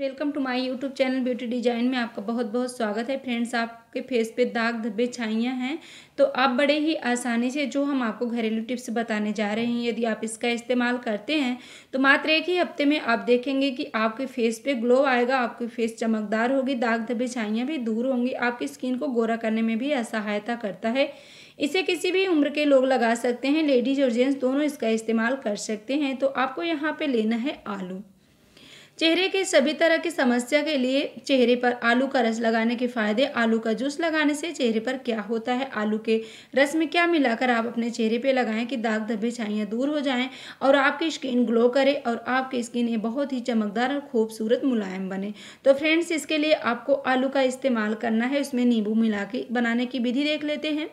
welcome to my YouTube channel beauty design में आपका बहुत बहुत स्वागत है फ्रेंड्स आपके फेस पे दाग धब्बे छाइयाँ हैं तो आप बड़े ही आसानी से जो हम आपको घरेलू टिप्स बताने जा रहे हैं यदि आप इसका इस्तेमाल करते हैं तो मात्र एक ही हफ्ते में आप देखेंगे कि आपके फेस पे ग्लो आएगा आपकी फेस चमकदार होगी दाग धब्बे छाइयाँ भी दूर होंगी आपकी स्किन को गोरा करने में भी असहायता करता है इसे किसी भी उम्र के लोग लगा सकते हैं लेडीज और जेंट्स दोनों इसका इस्तेमाल कर सकते हैं तो आपको यहाँ पर लेना है आलू चेहरे के सभी तरह की समस्या के लिए चेहरे पर आलू का रस लगाने के फायदे आलू का जूस लगाने से चेहरे पर क्या होता है आलू के रस में क्या मिलाकर आप अपने चेहरे पे लगाएं कि दाग धब्बे छाइयाँ दूर हो जाएं और आपकी स्किन ग्लो करे और आपकी स्किन ये बहुत ही चमकदार और खूबसूरत मुलायम बने तो फ्रेंड्स इसके लिए आपको आलू का इस्तेमाल करना है उसमें नींबू मिला के बनाने की विधि देख लेते हैं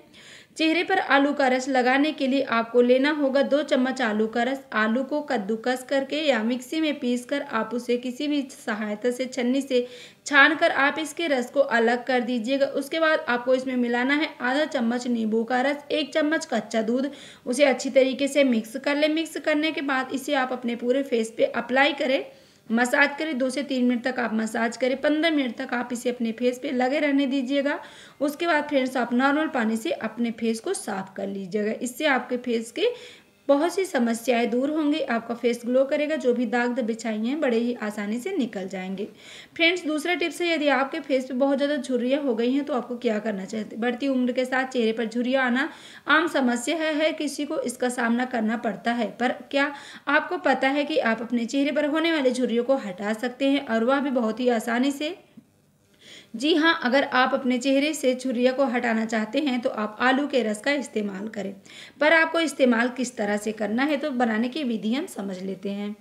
चेहरे पर आलू का रस लगाने के लिए आपको लेना होगा दो चम्मच आलू का रस आलू को कद्दूकस करके या मिक्सी में पीसकर आप उसे किसी भी सहायता से छन्नी से छान कर आप इसके रस को अलग कर दीजिएगा उसके बाद आपको इसमें मिलाना है आधा चम्मच नींबू का रस एक चम्मच कच्चा दूध उसे अच्छी तरीके से मिक्स कर लें मिक्स करने के बाद इसे आप अपने पूरे फेस पर अप्लाई करें मसाज करें दो से तीन मिनट तक आप मसाज करें पंद्रह मिनट तक आप इसे अपने फेस पे लगे रहने दीजिएगा उसके बाद फ्रेंड्स आप नॉर्मल पानी से अपने फेस को साफ कर लीजिएगा इससे आपके फेस के बहुत सी समस्याएं दूर होंगी आपका फेस ग्लो करेगा जो भी दाग दबिछाई हैं बड़े ही आसानी से निकल जाएंगे फ्रेंड्स दूसरा टिप्स है यदि आपके फेस पे बहुत ज़्यादा झुरियाँ हो गई हैं तो आपको क्या करना चाहिए बढ़ती उम्र के साथ चेहरे पर झुरियाँ आना आम समस्या है, है किसी को इसका सामना करना पड़ता है पर क्या आपको पता है कि आप अपने चेहरे पर होने वाले झुरियों को हटा सकते हैं और वह भी बहुत ही आसानी से जी हाँ अगर आप अपने चेहरे से छुरिया को हटाना चाहते हैं तो आप आलू के रस का इस्तेमाल करें पर आपको इस्तेमाल किस तरह से करना है तो बनाने की विधि हम समझ लेते हैं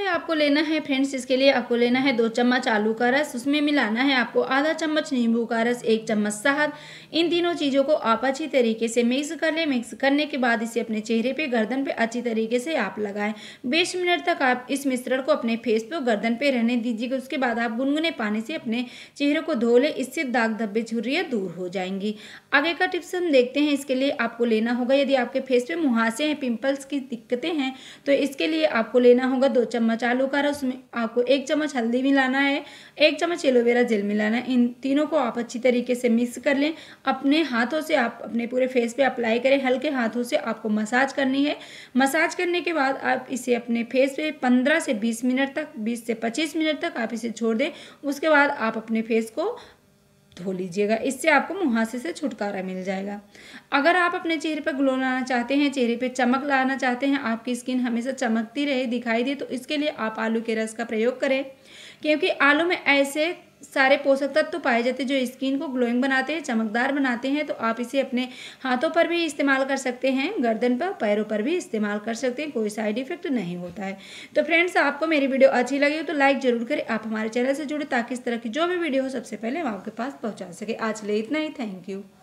में आपको लेना है फ्रेंड्स इसके लिए आपको लेना है दो चम्मच आलू का रस उसमें मिलाना है आपको आधा चम्मच नींबू का रस एक चम्मच शहद इन तीनों चीज़ों को आप अच्छी तरीके से मिक्स कर लें मिक्स करने के बाद इसे अपने चेहरे पे गर्दन पे अच्छी तरीके से आप लगाएं बीस मिनट तक आप इस मिश्रण को अपने फेस पर गर्दन पर रहने दीजिएगा उसके बाद आप गुनगुने पानी से अपने चेहरे को धो लें इससे दाग धब्बे झुर्रियाँ दूर हो जाएंगी आगे का टिप्स हम देखते हैं इसके लिए आपको लेना होगा यदि आपके फेस पे मुहासे हैं पिम्पल्स की दिक्कतें हैं तो इसके लिए आपको लेना होगा दो चम्मच चम्मच आलू का रस में आपको एक चम्मच हल्दी मिलाना है एक चम्मच एलोवेरा जेल मिलाना है इन तीनों को आप अच्छी तरीके से मिक्स कर लें अपने हाथों से आप अपने पूरे फेस पे अप्लाई करें हल्के हाथों से आपको मसाज करनी है मसाज करने के बाद आप इसे अपने फेस पे पंद्रह से बीस मिनट तक बीस से पच्चीस मिनट तक आप इसे छोड़ दें उसके बाद आप अपने फेस को धो लीजिएगा इससे आपको मुहासे से छुटकारा मिल जाएगा अगर आप अपने चेहरे पर ग्लो लाना चाहते हैं चेहरे पर चमक लाना चाहते हैं आपकी स्किन हमेशा चमकती रहे दिखाई दे तो इसके लिए आप आलू के रस का प्रयोग करें क्योंकि आलू में ऐसे सारे पोषक तत्व तो पाए जाते हैं जो स्किन को ग्लोइंग बनाते हैं चमकदार बनाते हैं तो आप इसे अपने हाथों पर भी इस्तेमाल कर सकते हैं गर्दन पर पैरों पर भी इस्तेमाल कर सकते हैं कोई साइड इफेक्ट तो नहीं होता है तो फ्रेंड्स आपको मेरी वीडियो अच्छी लगी हो तो लाइक जरूर करें आप हमारे चैनल से जुड़े ताकि इस तरह की जो भी वीडियो हो सबसे पहले हम आपके पास पहुँचा सके आज ले इतना ही थैंक यू